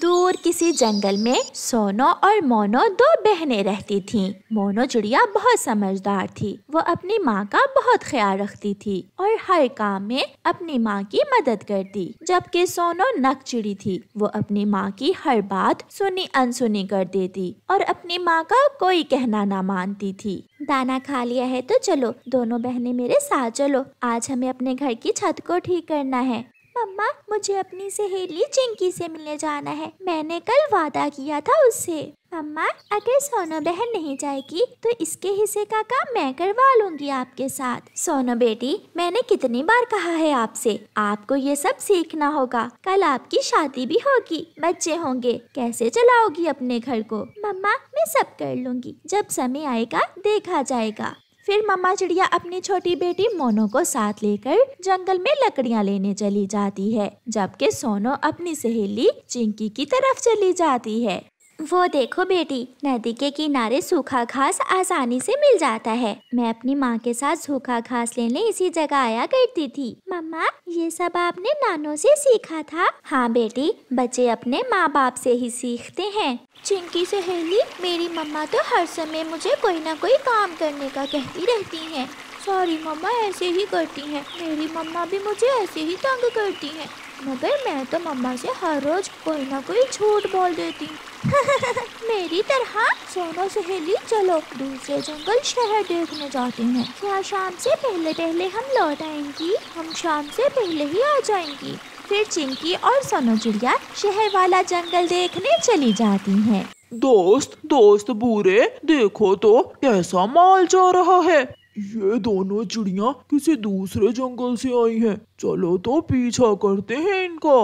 दूर किसी जंगल में सोनो और मोनो दो बहनें रहती थीं। मोनो चिड़िया बहुत समझदार थी वो अपनी माँ का बहुत ख्याल रखती थी और हर काम में अपनी माँ की मदद करती जबकि सोनो नक चिड़ी थी वो अपनी माँ की हर बात सुनी अनसुनी कर देती और अपनी माँ का कोई कहना ना मानती थी दाना खा लिया है तो चलो दोनों बहनें मेरे साथ चलो आज हमें अपने घर की छत को ठीक करना है मम्मा मुझे अपनी सहेली चिंकी से मिलने जाना है मैंने कल वादा किया था उससे मम्मा अगर सोनो बहन नहीं जाएगी तो इसके हिस्से का काम मैं करवा लूंगी आपके साथ सोनो बेटी मैंने कितनी बार कहा है आपसे आपको ये सब सीखना होगा कल आपकी शादी भी होगी बच्चे होंगे कैसे चलाओगी अपने घर को मम्मा मैं सब कर लूंगी जब समय आएगा देखा जाएगा फिर मम्मा चिड़िया अपनी छोटी बेटी मोनो को साथ लेकर जंगल में लकड़ियाँ लेने चली जाती है जबकि सोनो अपनी सहेली चिंकी की तरफ चली जाती है वो देखो बेटी नदी के किनारे सूखा घास आसानी से मिल जाता है मैं अपनी माँ के साथ सूखा घास लेने इसी जगह आया करती थी मम्मा ये सब आपने नानों से सीखा था हाँ बेटी बच्चे अपने माँ बाप से ही सीखते हैं चिंकी सहेली मेरी मम्मा तो हर समय मुझे कोई ना कोई काम करने का कहती रहती हैं सॉरी मम्मा ऐसे ही करती हैं मेरी मम्मा भी मुझे ऐसे ही तंग करती हैं मगर मैं तो मम्मा से हर रोज़ कोई ना कोई झूठ बोल देती मेरी तरह सोनो सहेली चलो दूसरे जंगल शहर देखने जाते हैं क्या शाम से पहले पहले हम लौट आएंगी हम शाम से पहले ही आ जाएंगी फिर चिंकी और सोनो चिड़िया शहर वाला जंगल देखने चली जाती हैं। दोस्त दोस्त बुरे देखो तो कैसा माल जा रहा है ये दोनों चिड़िया किसी दूसरे जंगल से आई हैं। चलो तो पीछा करते हैं इनका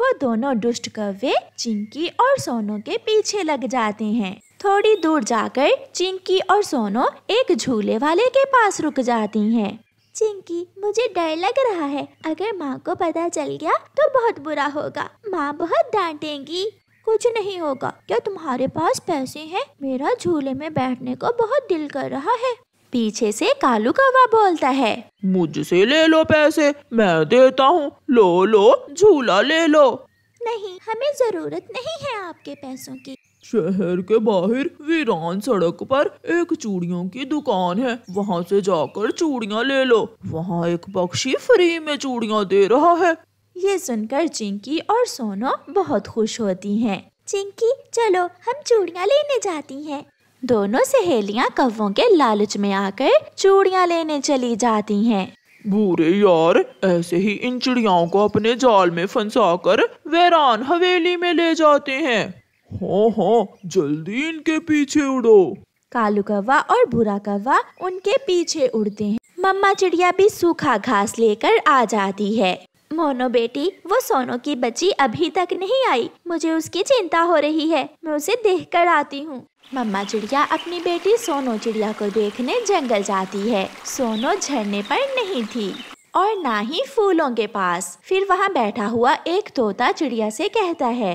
वो दोनों दुष्ट कौवे चिंकी और सोनू के पीछे लग जाते हैं थोड़ी दूर जाकर चिंकी और सोनू एक झूले वाले के पास रुक जाती हैं। चिंकी मुझे डर लग रहा है अगर माँ को पता चल गया तो बहुत बुरा होगा माँ बहुत डांटेगी कुछ नहीं होगा क्या तुम्हारे पास पैसे हैं? मेरा झूले में बैठने को बहुत दिल कर रहा है पीछे से कालू कौवा बोलता है मुझसे ले लो पैसे मैं देता हूँ लो लो झूला ले लो नहीं हमें जरूरत नहीं है आपके पैसों की शहर के बाहर वीरान सड़क पर एक चूड़ियों की दुकान है वहाँ से जाकर चूड़ियाँ ले लो वहाँ एक पक्षी फ्री में चूड़ियाँ दे रहा है ये सुनकर चिंकी और सोनो बहुत खुश होती हैं। चिंकी चलो हम चूड़ियाँ लेने जाती हैं। दोनों सहेलियां कव्वों के लालच में आकर चूड़ियां लेने चली जाती हैं। बुरे यार ऐसे ही इन चिड़ियाओं को अपने जाल में फंसाकर वैरान हवेली में ले जाते हैं हो हाँ, हो हाँ, जल्दी इनके पीछे उड़ो कालू कौवा और भूरा कौवा उनके पीछे उड़ते हैं मम्मा चिड़िया भी सूखा घास लेकर आ जाती है मोनो बेटी वो सोनो की बच्ची अभी तक नहीं आई मुझे उसकी चिंता हो रही है मैं उसे देख कर आती हूँ मम्मा चिड़िया अपनी बेटी सोनो चिड़िया को देखने जंगल जाती है सोनो झरने पर नहीं थी और ना ही फूलों के पास फिर वहाँ बैठा हुआ एक तोता चिड़िया से कहता है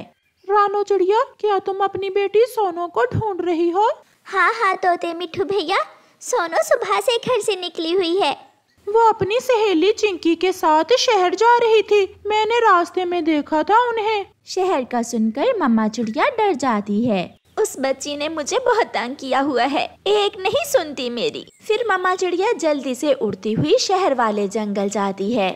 रानो चिड़िया क्या तुम अपनी बेटी सोनो को ढूंढ रही हो हाँ हाँ तोते मिठू भैया सोनो सुबह से घर से निकली हुई है वो अपनी सहेली चिंकी के साथ शहर जा रही थी मैंने रास्ते में देखा था उन्हें शहर का सुनकर मम्मा चिड़िया डर जाती है उस बच्ची ने मुझे बहुत तंग किया हुआ है एक नहीं सुनती मेरी फिर मम्मा चिड़िया जल्दी से उड़ती हुई शहर वाले जंगल जाती है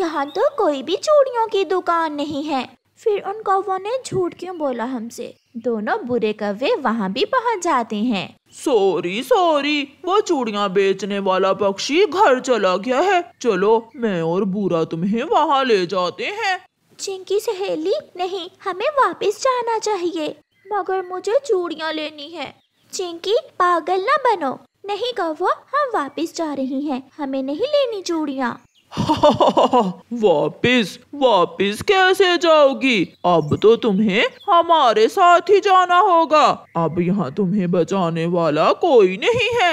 यहाँ तो कोई भी चूड़ियों की दुकान नहीं है फिर उन कौवो ने झूठ क्यों बोला हमसे दोनों बुरे कवे वहाँ भी पहुँच जाते हैं सॉरी सॉरी वो चूड़िया बेचने वाला पक्षी घर चला गया है चलो मैं और बुरा तुम्हें वहाँ ले जाते हैं चिंकी सहेली नहीं हमें वापस जाना चाहिए मगर मुझे चूड़ियाँ लेनी है चिंकी पागल ना बनो नहीं कहो हम वापस जा रही हैं हमें नहीं लेनी चूड़ियाँ वापस वापस कैसे जाओगी अब तो तुम्हें हमारे साथ ही जाना होगा अब यहाँ तुम्हें बचाने वाला कोई नहीं है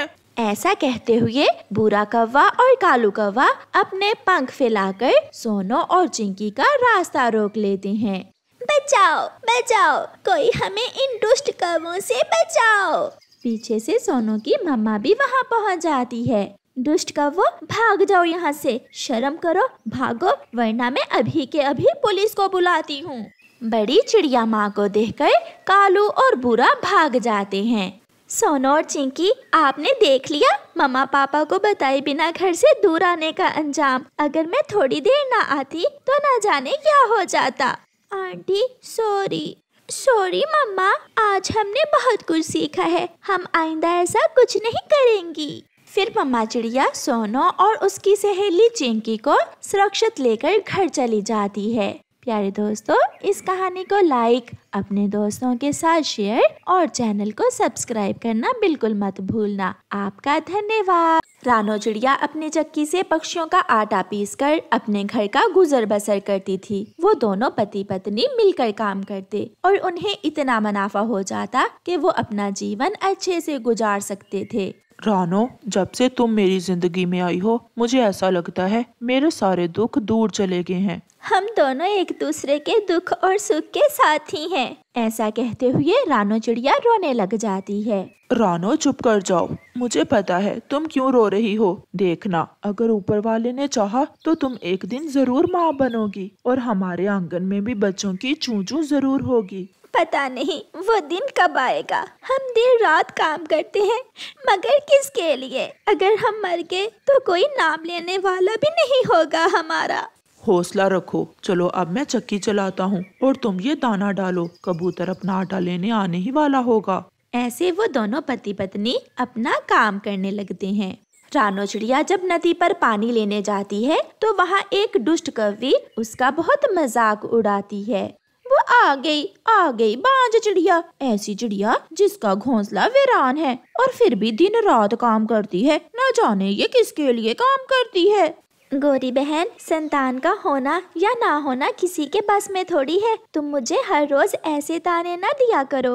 ऐसा कहते हुए बुरा कौवा और कालू कौवा अपने पंख फैलाकर सोनो और चिंकी का रास्ता रोक लेते हैं बचाओ बचाओ कोई हमें इन दुष्ट कौवों से बचाओ पीछे से सोनू की मम्मा भी वहाँ पहुँच जाती है दुष्ट कौवो भाग जाओ यहाँ से शर्म करो भागो वरना मैं अभी के अभी पुलिस को बुलाती हूँ बड़ी चिड़िया माँ को देख कर कालू और बुरा भाग जाते हैं सोनो और चिंकी आपने देख लिया मम्मा पापा को बताए बिना घर से दूर आने का अंजाम अगर मैं थोड़ी देर ना आती तो ना जाने क्या हो जाता आंटी सॉरी सॉरी मम्मा आज हमने बहुत कुछ सीखा है हम आइंदा ऐसा कुछ नहीं करेंगी फिर मम्मा चिड़िया सोनो और उसकी सहेली चिंकी को सुरक्षित लेकर घर चली जाती है प्यारे दोस्तों इस कहानी को लाइक अपने दोस्तों के साथ शेयर और चैनल को सब्सक्राइब करना बिल्कुल मत भूलना आपका धन्यवाद रानो चिड़िया अपने चक्की से पक्षियों का आटा पीस कर अपने घर का गुजर बसर करती थी वो दोनों पति पत्नी मिलकर काम करते और उन्हें इतना मुनाफा हो जाता कि वो अपना जीवन अच्छे से गुजार सकते थे रानो जब से तुम मेरी जिंदगी में आई हो मुझे ऐसा लगता है मेरे सारे दुख दूर चले गए हैं हम दोनों एक दूसरे के दुख और सुख के साथी हैं ऐसा कहते हुए रानो चिड़िया रोने लग जाती है रानो चुप कर जाओ मुझे पता है तुम क्यों रो रही हो देखना अगर ऊपर वाले ने चाहा तो तुम एक दिन जरूर माँ बनोगी और हमारे आंगन में भी बच्चों की चू चू जरूर होगी पता नहीं वो दिन कब आएगा हम देर रात काम करते हैं मगर किसके लिए अगर हम मर गए तो कोई नाम लेने वाला भी नहीं होगा हमारा हौसला रखो चलो अब मैं चक्की चलाता हूँ और तुम ये दाना डालो कबूतर अपना आटा लेने आने ही वाला होगा ऐसे वो दोनों पति पत्नी अपना काम करने लगते हैं रानो चिड़िया जब नदी पर पानी लेने जाती है तो वहाँ एक दुष्ट कवि उसका बहुत मजाक उड़ाती है वो आ गई आ गई बाज चिड़िया ऐसी चिड़िया जिसका घोंसला वीरान है और फिर भी दिन रात काम करती है न जाने ये किसके लिए काम करती है गोरी बहन संतान का होना या ना होना किसी के बस में थोड़ी है तुम मुझे हर रोज ऐसे ताने ना दिया करो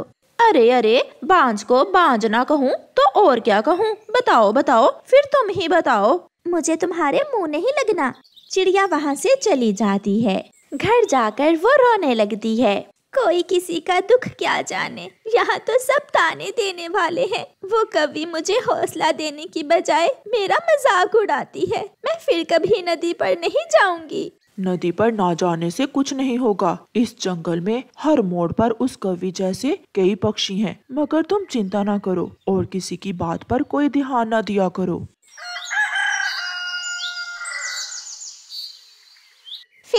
अरे अरे बांज को बांझ ना कहूँ तो और क्या कहूँ बताओ बताओ फिर तुम ही बताओ मुझे तुम्हारे मुंह नहीं लगना चिड़िया वहाँ से चली जाती है घर जाकर वो रोने लगती है कोई किसी का दुख क्या जाने यहाँ तो सब ताने देने वाले हैं वो कभी मुझे हौसला देने की बजाय मेरा मजाक उड़ाती है मैं फिर कभी नदी पर नहीं जाऊंगी नदी पर ना जाने से कुछ नहीं होगा इस जंगल में हर मोड़ पर उस कवि जैसे कई पक्षी हैं मगर तुम चिंता ना करो और किसी की बात पर कोई ध्यान ना दिया करो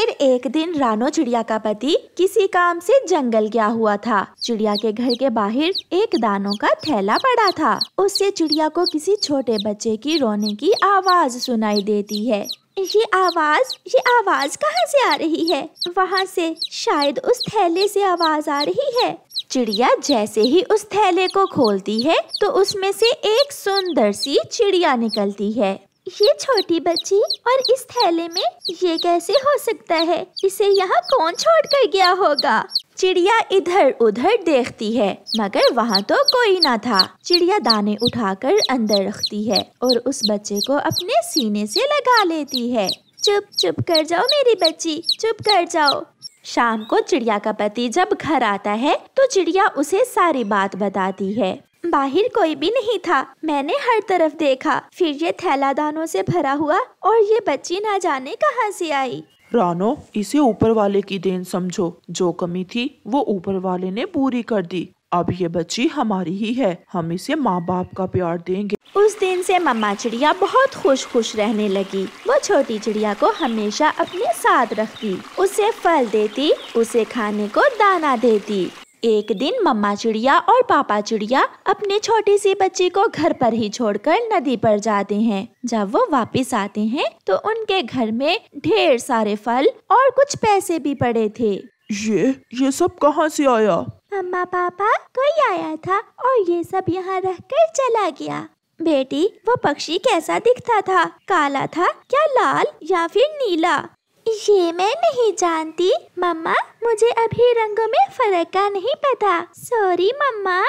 फिर एक दिन रानो चिड़िया का पति किसी काम से जंगल गया हुआ था चिड़िया के घर के बाहर एक दानों का थैला पड़ा था उससे चिड़िया को किसी छोटे बच्चे की रोने की आवाज सुनाई देती है ये आवाज ये आवाज कहाँ से आ रही है वहाँ से शायद उस थैले से आवाज आ रही है चिड़िया जैसे ही उस थैले को खोलती है तो उसमें से एक सुंदर सी चिड़िया निकलती है ये छोटी बच्ची और इस थैले में ये कैसे हो सकता है इसे यहाँ कौन छोड़ कर गया होगा चिड़िया इधर उधर देखती है मगर वहाँ तो कोई ना था चिड़िया दाने उठाकर अंदर रखती है और उस बच्चे को अपने सीने से लगा लेती है चुप चुप कर जाओ मेरी बच्ची चुप कर जाओ शाम को चिड़िया का पति जब घर आता है तो चिड़िया उसे सारी बात बताती है बाहर कोई भी नहीं था मैंने हर तरफ देखा फिर ये थैला दानों से भरा हुआ और ये बच्ची ना जाने कहाँ से आई रानो इसे ऊपर वाले की देन समझो जो कमी थी वो ऊपर वाले ने पूरी कर दी अब ये बच्ची हमारी ही है हम इसे माँ बाप का प्यार देंगे उस दिन से मम्मा चिड़िया बहुत खुश खुश रहने लगी वो छोटी चिड़िया को हमेशा अपने साथ रखती उसे फल देती उसे खाने को दाना देती एक दिन मम्मा चिड़िया और पापा चिड़िया अपने छोटे से बच्चे को घर पर ही छोड़कर नदी पर जाते हैं जब वो वापस आते हैं तो उनके घर में ढेर सारे फल और कुछ पैसे भी पड़े थे ये ये सब कहाँ से आया मम्मा पापा कोई आया था और ये सब यहाँ रह कर चला गया बेटी वो पक्षी कैसा दिखता था काला था क्या लाल या फिर नीला ये मैं नहीं जानती मम्मा मुझे अभी रंगों में फर्क का नहीं पता सॉरी मम्मा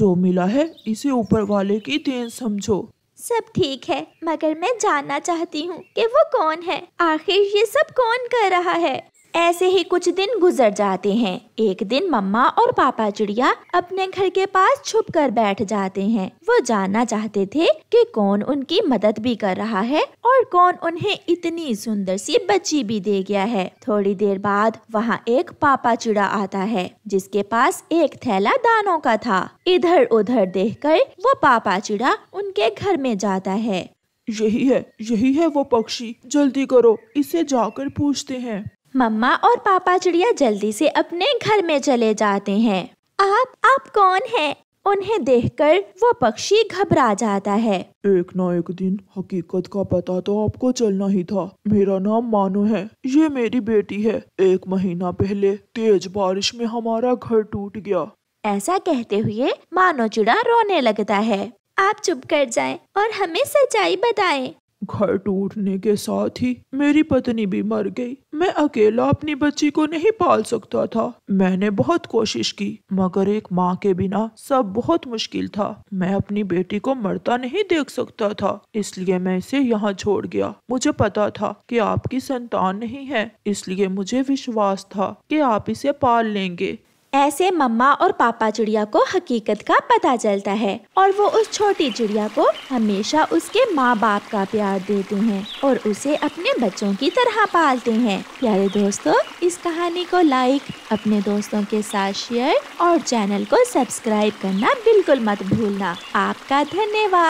जो मिला है इसे ऊपर वाले की देन समझो सब ठीक है मगर मैं जानना चाहती हूँ कि वो कौन है आखिर ये सब कौन कर रहा है ऐसे ही कुछ दिन गुजर जाते हैं एक दिन मम्मा और पापा चिड़िया अपने घर के पास छुप कर बैठ जाते हैं वो जानना चाहते थे कि कौन उनकी मदद भी कर रहा है और कौन उन्हें इतनी सुंदर सी बच्ची भी दे गया है थोड़ी देर बाद वहाँ एक पापा चिड़ा आता है जिसके पास एक थैला दानों का था इधर उधर देख कर वो पापा चिड़ा उनके घर में जाता है यही है यही है वो पक्षी जल्दी करो इसे जाकर पूछते हैं मम्मा और पापा चिड़िया जल्दी से अपने घर में चले जाते हैं आप आप कौन हैं? उन्हें देखकर वो पक्षी घबरा जाता है एक ना एक दिन हकीकत का पता तो आपको चलना ही था मेरा नाम मानो है ये मेरी बेटी है एक महीना पहले तेज बारिश में हमारा घर टूट गया ऐसा कहते हुए मानो चिड़ा रोने लगता है आप चुप कर जाएं और हमें सच्चाई बताएं। घर टूटने के साथ ही मेरी पत्नी भी मर गई मैं अकेला अपनी बच्ची को नहीं पाल सकता था मैंने बहुत कोशिश की मगर एक माँ के बिना सब बहुत मुश्किल था मैं अपनी बेटी को मरता नहीं देख सकता था इसलिए मैं इसे यहाँ छोड़ गया मुझे पता था कि आपकी संतान नहीं है इसलिए मुझे विश्वास था कि आप इसे पाल लेंगे ऐसे मम्मा और पापा चिड़िया को हकीकत का पता चलता है और वो उस छोटी चिड़िया को हमेशा उसके माँ बाप का प्यार देते हैं और उसे अपने बच्चों की तरह पालते हैं प्यारे दोस्तों इस कहानी को लाइक अपने दोस्तों के साथ शेयर और चैनल को सब्सक्राइब करना बिल्कुल मत भूलना आपका धन्यवाद